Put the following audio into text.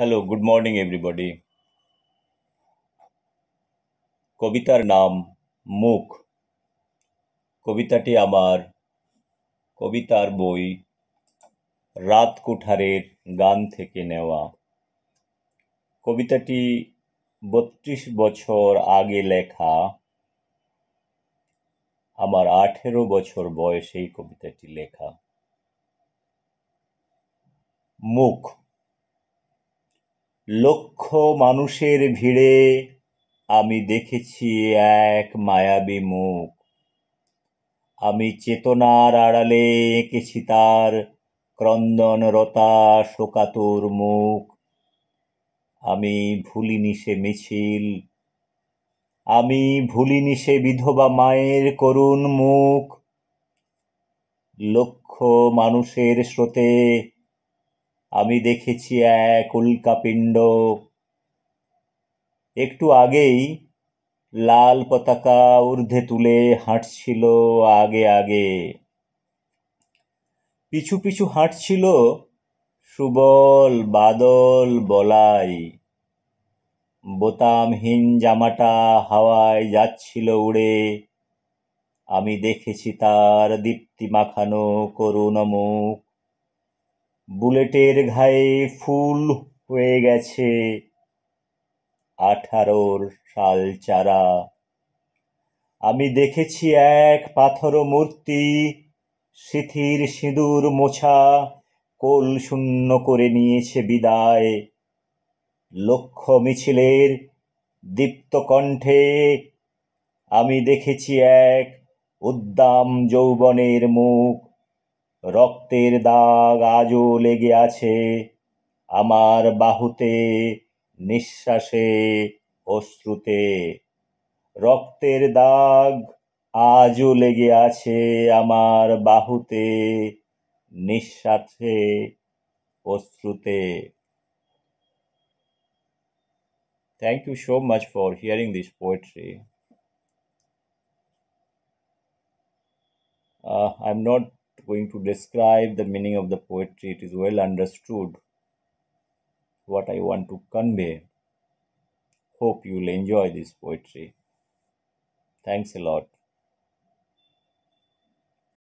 Hello good morning everybody কবিতার নাম মুখ কবিতাটি আমার কবিতার বই রাত কুঠারের গান থেকে নেওয়া কবিতাটি বত্রিশ বছর আগে লেখা আমার আঠেরো বছর বয়সেই কবিতাটি লেখা মুখ লক্ষ মানুষের ভিড়ে আমি দেখেছি এক মায়াবী মুখ আমি চেতনার আড়ালে এঁকেছি তার ক্রন্দনরতা শোকাতুর মুখ আমি ভুলিনি সে মিছিল আমি ভুলিনি সে বিধবা মায়ের করুণ মুখ লক্ষ মানুষের স্রোতে আমি দেখেছি এক উল্কাপিণ্ড একটু আগেই লাল পতাকা ঊর্ধ্বে তুলে হাঁটছিল আগে আগে পিছু পিছু হাঁটছিল সুবল বাদল বলাই বোতামহীন জামাটা হাওয়ায় যাচ্ছিল উড়ে আমি দেখেছি তার দীপ্তি মাখানো করুণ মুখ বুলেটের ঘায়ে ফুল হয়ে গেছে আঠারোর শাল চারা আমি দেখেছি এক পাথর মূর্তি সিথির সিঁদুর মোছা কোল শূন্য করে নিয়েছে বিদায় লক্ষ্য মিছিলের দীপ্ত কণ্ঠে আমি দেখেছি এক উদ্দাম যৌবনের মুখ রক্তের দাগ আজও লেগে আছে আমার বাহুতে নিঃশ্বাসে অশ্রুতে রক্তের দাগ আজও লেগে আছে আমার বাহুতে নিঃশ্বাসে অশ্রুতে thank you so much for hearing this poetry I am not going to describe the meaning of the poetry, it is well understood what I want to convey. Hope you will enjoy this poetry. Thanks a lot.